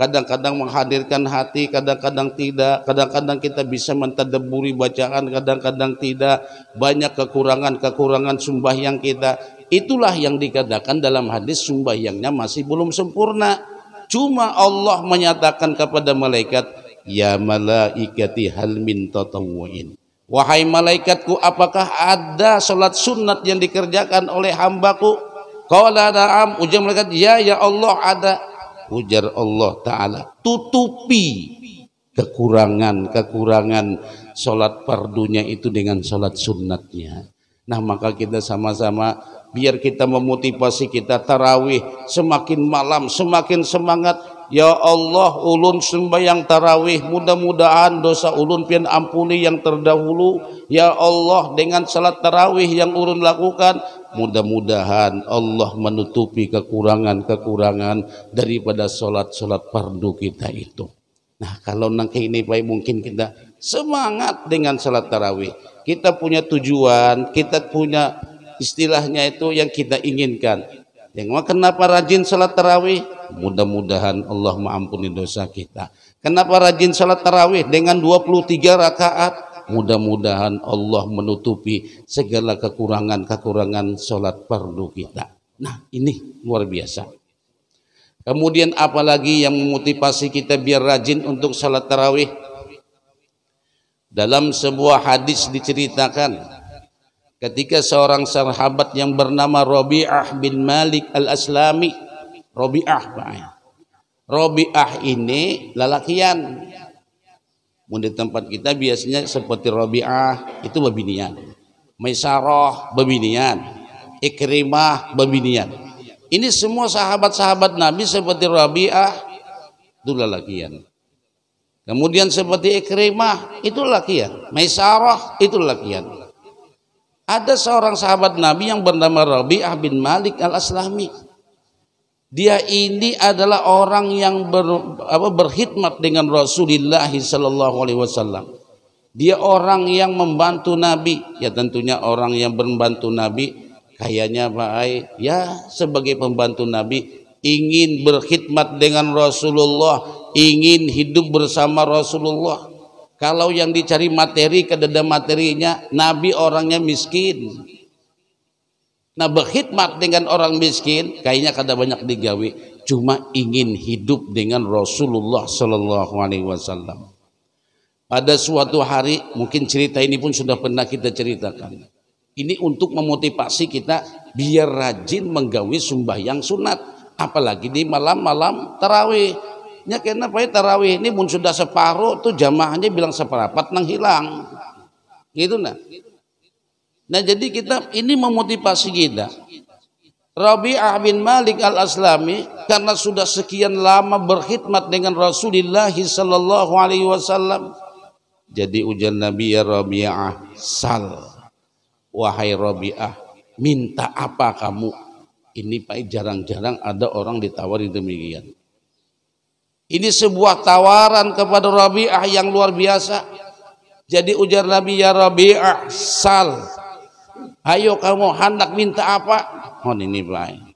kadang-kadang menghadirkan hati, kadang-kadang tidak, kadang-kadang kita bisa mentadaburi bacaan, kadang-kadang tidak, banyak kekurangan-kekurangan sumbahyang kita. Itulah yang dikatakan dalam hadis sumbahyangnya masih belum sempurna. Cuma Allah menyatakan kepada malaikat, Ya malaikati hal min tatawwain. Wahai malaikatku, apakah ada sholat sunat yang dikerjakan oleh hambaku? kau ada am? ujar malaikat, ya ya Allah ada ujar Allah Ta'ala tutupi kekurangan-kekurangan sholat fardunya itu dengan sholat sunatnya. nah maka kita sama-sama biar kita memotivasi kita tarawih semakin malam semakin semangat Ya Allah ulun sembahyang tarawih mudah-mudahan dosa ulun pian ampuni yang terdahulu Ya Allah dengan salat tarawih yang ulun lakukan mudah-mudahan Allah menutupi kekurangan-kekurangan daripada salat-salat fardu kita itu Nah kalau nang ini baik mungkin kita semangat dengan salat tarawih kita punya tujuan kita punya istilahnya itu yang kita inginkan yang kenapa rajin salat tarawih mudah-mudahan Allah mengampuni dosa kita kenapa rajin salat tarawih dengan 23 rakaat mudah-mudahan Allah menutupi segala kekurangan-kekurangan salat fardu kita nah ini luar biasa Kemudian apalagi yang memotivasi kita biar rajin untuk salat tarawih? Dalam sebuah hadis diceritakan ketika seorang sahabat yang bernama Rabi'ah bin Malik Al-Aslami Robi'ah Pak. Robi'ah ini lalakian. Mun di tempat kita biasanya seperti Robi'ah itu babinian. Maisarah babinian. Ikrimah babinian. Ini semua sahabat-sahabat Nabi seperti Rabi'ah itu lalakian. Kemudian seperti Ikrimah itu lalakian, Maisarah itu lalakian. ada seorang sahabat Nabi yang bernama Rabi'ah bin Malik al-Aslami. Dia ini adalah orang yang ber, apa, berkhidmat dengan Rasulullah Sallallahu Alaihi Wasallam. Dia orang yang membantu Nabi. Ya tentunya orang yang membantu Nabi. Kayaknya Pak Ay, ya sebagai pembantu Nabi ingin berkhidmat dengan Rasulullah, ingin hidup bersama Rasulullah. Kalau yang dicari materi, kedada materinya, Nabi orangnya miskin Nah berkhidmat dengan orang miskin kayaknya kada banyak digawe, cuma ingin hidup dengan Rasulullah Shallallahu Alaihi Wasallam. Pada suatu hari mungkin cerita ini pun sudah pernah kita ceritakan. Ini untuk memotivasi kita biar rajin menggawi yang sunat, apalagi di malam-malam tarawih. Ya karena pakai ya, tarawih ini pun sudah separuh tuh jamaahnya bilang seperapat nang hilang. Gitu nah. Nah jadi kita ini memotivasi kita. Rabi'ah bin Malik al-Aslami karena sudah sekian lama berkhidmat dengan Rasulullah sallallahu alaihi wasallam. Jadi ujian Nabi ya Rabi'ah sal. Wahai Rabi'ah, minta apa kamu? Ini Pak jarang-jarang ada orang ditawari demikian. Ini sebuah tawaran kepada Rabi'ah yang luar biasa. Jadi ujar Nabi ya Rabi'ah sal Ayo kamu hendak minta apa? Oh ini baik.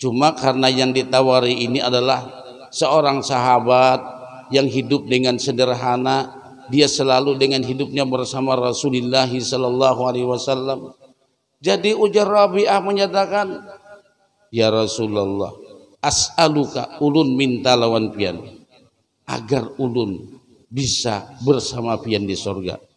Cuma karena yang ditawari ini adalah seorang sahabat yang hidup dengan sederhana, dia selalu dengan hidupnya bersama Rasulullah Sallallahu Alaihi Wasallam. Jadi ujar Rabi'ah menyatakan, Ya Rasulullah, as'aluka ulun minta lawan pian, agar ulun bisa bersama pian di sorga.